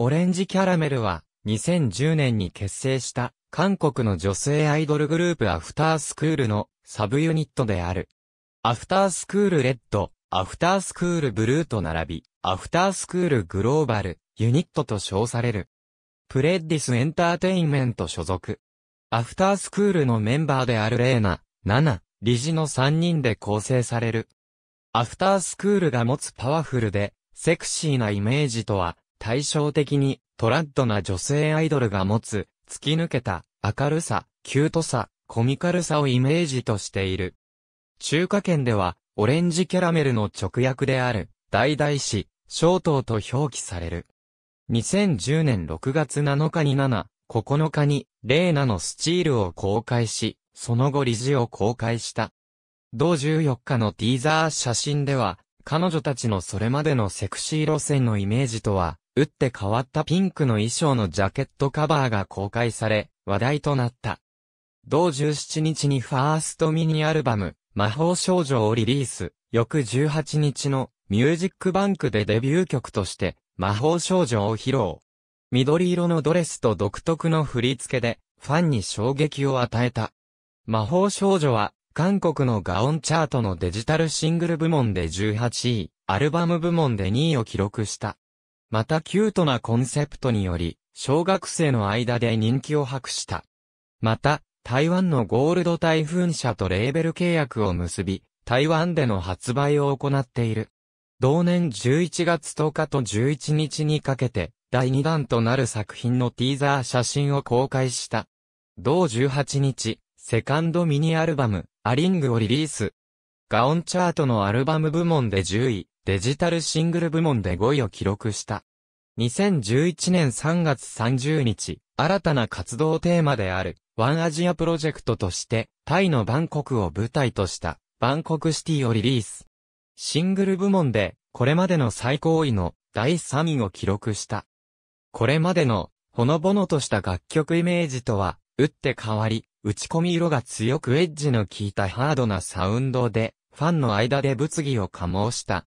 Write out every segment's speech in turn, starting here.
オレンジキャラメルは、2010年に結成した、韓国の女性アイドルグループアフタースクールのサブユニットである。アフタースクールレッド、アフタースクールブルーと並び、アフタースクールグローバル、ユニットと称される。プレッディスエンターテインメント所属。アフタースクールのメンバーであるレーナ、ナナ、理事の3人で構成される。アフタースクールが持つパワフルで、セクシーなイメージとは、対照的に、トラッドな女性アイドルが持つ、突き抜けた、明るさ、キュートさ、コミカルさをイメージとしている。中華圏では、オレンジキャラメルの直訳である、大々師、小刀と表記される。2010年6月7日に7、9日に、レーナのスチールを公開し、その後理事を公開した。同14日のティーザー写真では、彼女たちのそれまでのセクシー路線のイメージとは、打って変わったピンクの衣装のジャケットカバーが公開され、話題となった。同17日にファーストミニアルバム、魔法少女をリリース、翌18日のミュージックバンクでデビュー曲として、魔法少女を披露。緑色のドレスと独特の振り付けで、ファンに衝撃を与えた。魔法少女は、韓国のガオンチャートのデジタルシングル部門で18位、アルバム部門で2位を記録した。またキュートなコンセプトにより、小学生の間で人気を博した。また、台湾のゴールド台風社とレーベル契約を結び、台湾での発売を行っている。同年11月10日と11日にかけて、第2弾となる作品のティーザー写真を公開した。同18日、セカンドミニアルバム、アリングをリリース。ガオンチャートのアルバム部門で10位、デジタルシングル部門で5位を記録した。2011年3月30日、新たな活動テーマである、ワンアジアプロジェクトとして、タイのバンコクを舞台とした、バンコクシティをリリース。シングル部門で、これまでの最高位の第3位を記録した。これまでの、ほのぼのとした楽曲イメージとは、打って変わり、打ち込み色が強くエッジの効いたハードなサウンドで、ファンの間で物議を醸した、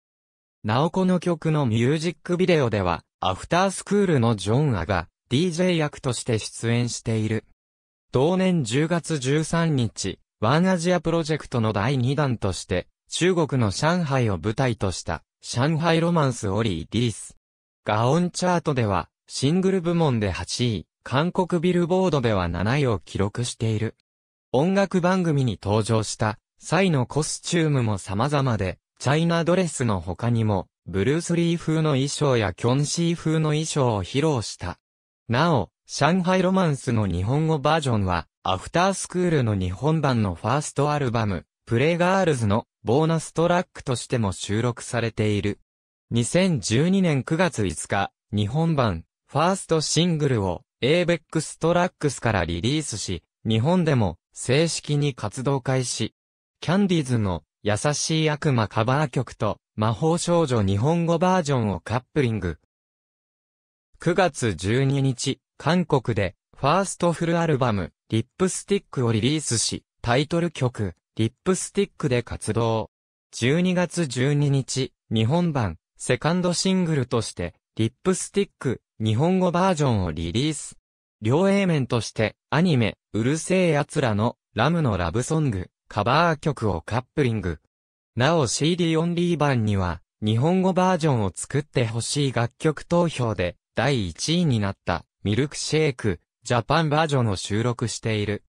ナオコの曲のミュージックビデオでは、アフタースクールのジョンアが DJ 役として出演している。同年10月13日、ワンアジアプロジェクトの第2弾として、中国の上海を舞台とした、上海ロマンスオリー・ディス。ガオンチャートでは、シングル部門で8位、韓国ビルボードでは7位を記録している。音楽番組に登場した際のコスチュームも様々で、チャイナドレスの他にも、ブルース・リー風の衣装やキョンシー風の衣装を披露した。なお、上海ロマンスの日本語バージョンは、アフタースクールの日本版のファーストアルバム、プレイガールズのボーナストラックとしても収録されている。2012年9月5日、日本版、ファーストシングルをエーベックストラックスからリリースし、日本でも正式に活動開始。キャンディーズの優しい悪魔カバー曲と、魔法少女日本語バージョンをカップリング。9月12日、韓国で、ファーストフルアルバム、リップスティックをリリースし、タイトル曲、リップスティックで活動。12月12日、日本版、セカンドシングルとして、リップスティック、日本語バージョンをリリース。両 A 面として、アニメ、うるせえ奴らの、ラムのラブソング、カバー曲をカップリング。なお CD オンリー版には、日本語バージョンを作ってほしい楽曲投票で、第1位になった、ミルクシェイク、ジャパンバージョンを収録している。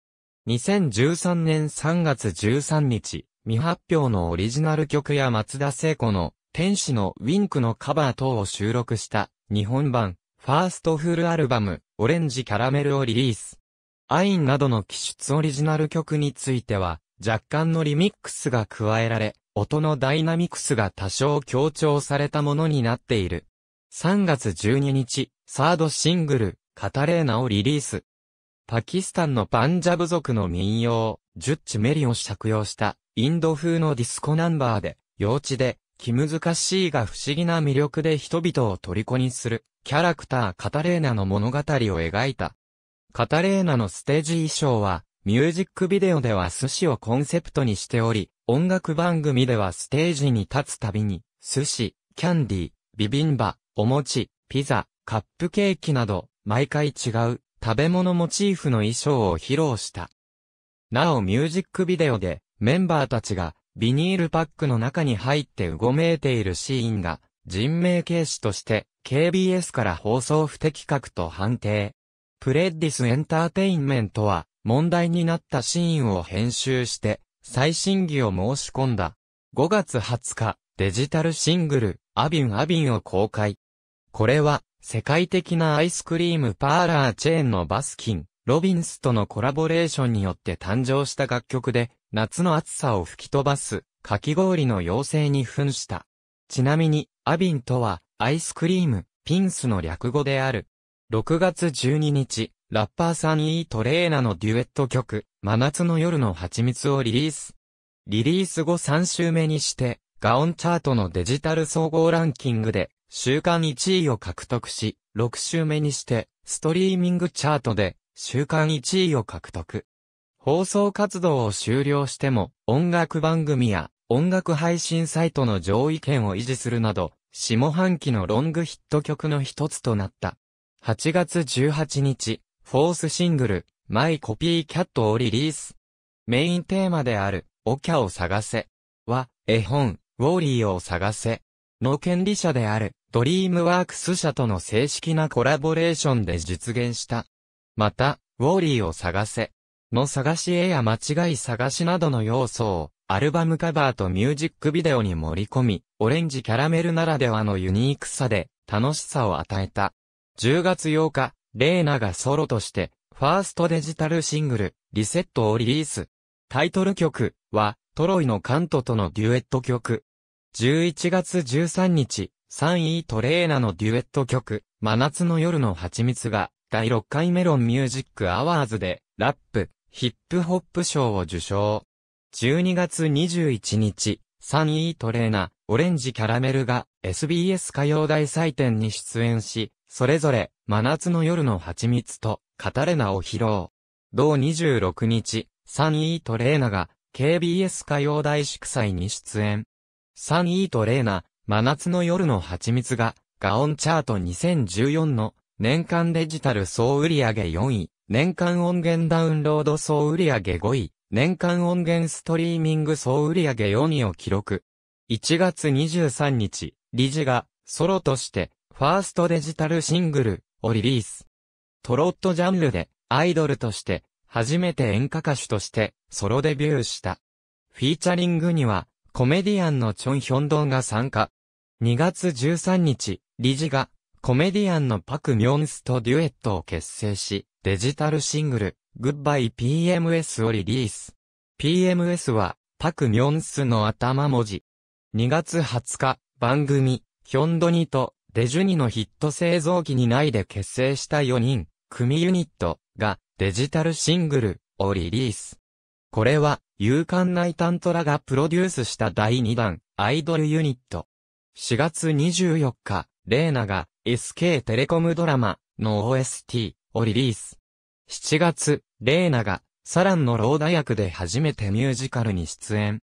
2013年3月13日、未発表のオリジナル曲や松田聖子の、天使のウィンクのカバー等を収録した、日本版、ファーストフルアルバム、オレンジキャラメルをリリース。アインなどの機質オリジナル曲については、若干のリミックスが加えられ、音のダイナミクスが多少強調されたものになっている。3月12日、サードシングル、カタレーナをリリース。パキスタンのパンジャブ族の民謡、ジュッチメリを借用したインド風のディスコナンバーで、幼稚で、気難しいが不思議な魅力で人々を虜にする、キャラクターカタレーナの物語を描いた。カタレーナのステージ衣装は、ミュージックビデオでは寿司をコンセプトにしており、音楽番組ではステージに立つたびに、寿司、キャンディー、ビビンバ、お餅、ピザ、カップケーキなど、毎回違う、食べ物モチーフの衣装を披露した。なおミュージックビデオで、メンバーたちが、ビニールパックの中に入ってうごめいているシーンが、人命軽視として、KBS から放送不適格と判定。プレッディスエンターテインメントは、問題になったシーンを編集して、最新技を申し込んだ。5月20日、デジタルシングル、アビンアビンを公開。これは、世界的なアイスクリームパーラーチェーンのバスキン、ロビンスとのコラボレーションによって誕生した楽曲で、夏の暑さを吹き飛ばす、かき氷の妖精に扮した。ちなみに、アビンとは、アイスクリーム、ピンスの略語である。6月12日、ラッパーさん E トレーナのデュエット曲、真夏の夜の蜂蜜をリリース。リリース後3週目にして、ガオンチャートのデジタル総合ランキングで、週間1位を獲得し、6週目にして、ストリーミングチャートで、週間1位を獲得。放送活動を終了しても、音楽番組や音楽配信サイトの上位権を維持するなど、下半期のロングヒット曲の一つとなった。8月18日、フォースシングル、マイコピーキャットをリリース。メインテーマである、オキャを探せ。は、絵本、ウォーリーを探せ。の権利者である、ドリームワークス社との正式なコラボレーションで実現した。また、ウォーリーを探せ。の探し絵や間違い探しなどの要素を、アルバムカバーとミュージックビデオに盛り込み、オレンジキャラメルならではのユニークさで、楽しさを与えた。10月8日、レーナがソロとして、ファーストデジタルシングル、リセットをリリース。タイトル曲は、トロイのカントとのデュエット曲。11月13日、3位トレーナのデュエット曲、真夏の夜の蜂蜜が、第6回メロンミュージックアワーズで、ラップ、ヒップホップ賞を受賞。12月21日、3位トレーナ、オレンジキャラメルが、SBS 歌謡大祭典に出演し、それぞれ、真夏の夜の蜂蜜と、カタレナを披露。同26日、サンイートレーナが、KBS 歌謡大祝祭に出演。サンイートレーナ、真夏の夜の蜂蜜が、ガオンチャート2014の、年間デジタル総売上4位、年間音源ダウンロード総売上5位、年間音源ストリーミング総売上4位を記録。1月23日、理事がソロとしてファーストデジタルシングルをリリース。トロットジャンルでアイドルとして初めて演歌歌手としてソロデビューした。フィーチャリングにはコメディアンのチョンヒョンドンが参加。2月13日、理事がコメディアンのパクミョンスとデュエットを結成し、デジタルシングル、グッバイ PMS をリリース。PMS は、パクミョンスの頭文字。2月20日、番組、ヒョンドニとデジュニのヒット製造機にないで結成した4人、組ユニットがデジタルシングルをリリース。これは、勇敢なイタントラがプロデュースした第2弾、アイドルユニット。4月24日、レーナが SK テレコムドラマの OST をリリース。7月、レーナがサランのローダ役で初めてミュージカルに出演。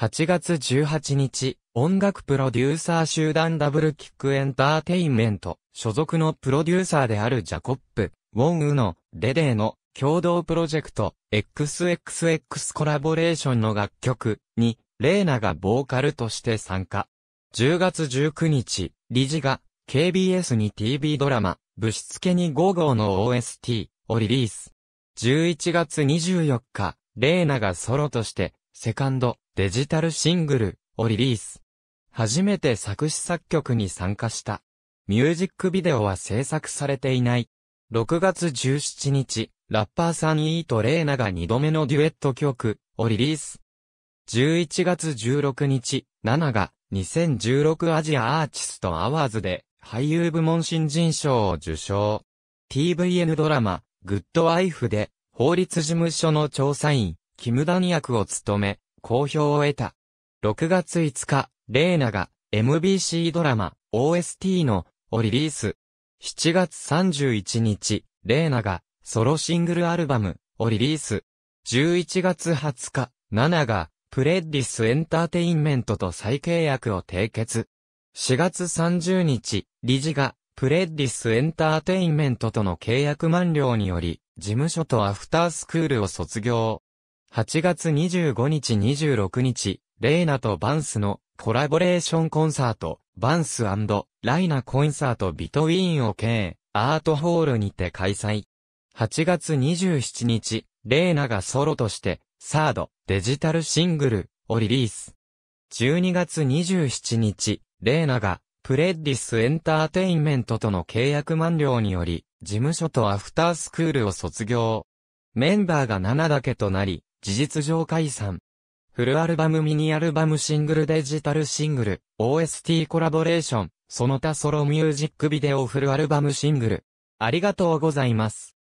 8月18日、音楽プロデューサー集団ダブルキックエンターテインメント、所属のプロデューサーであるジャコップ、ウォンウの、レデーの、共同プロジェクト、XXX コラボレーションの楽曲に、レーナがボーカルとして参加。10月19日、理事が、KBS に TV ドラマ、ぶしつけに5号の OST をリリース。11月24日、レーナがソロとして、セカンド、デジタルシングルをリリース。初めて作詞作曲に参加した。ミュージックビデオは制作されていない。6月17日、ラッパーさんイーとレーナが2度目のデュエット曲をリリース。11月16日、ナナが2016アジアアーティストアワーズで俳優部門新人賞を受賞。TVN ドラマ、グッドワイフで法律事務所の調査員、キムダニ役を務め、好評を得た。6月5日、レーナが MBC ドラマ OST のをリリース。7月31日、レーナがソロシングルアルバムをリリース。11月20日、ナナがプレッディスエンターテインメントと再契約を締結。4月30日、理事がプレッディスエンターテインメントとの契約満了により、事務所とアフタースクールを卒業。8月25日26日、レーナとバンスのコラボレーションコンサート、バンスライナコンサートビトウィーンを経営、アートホールにて開催。8月27日、レーナがソロとして、サード、デジタルシングルをリリース。12月27日、レーナが、プレッディスエンターテインメントとの契約満了により、事務所とアフタースクールを卒業。メンバーが7だけとなり、事実上解散。フルアルバムミニアルバムシングルデジタルシングル、OST コラボレーション、その他ソロミュージックビデオフルアルバムシングル。ありがとうございます。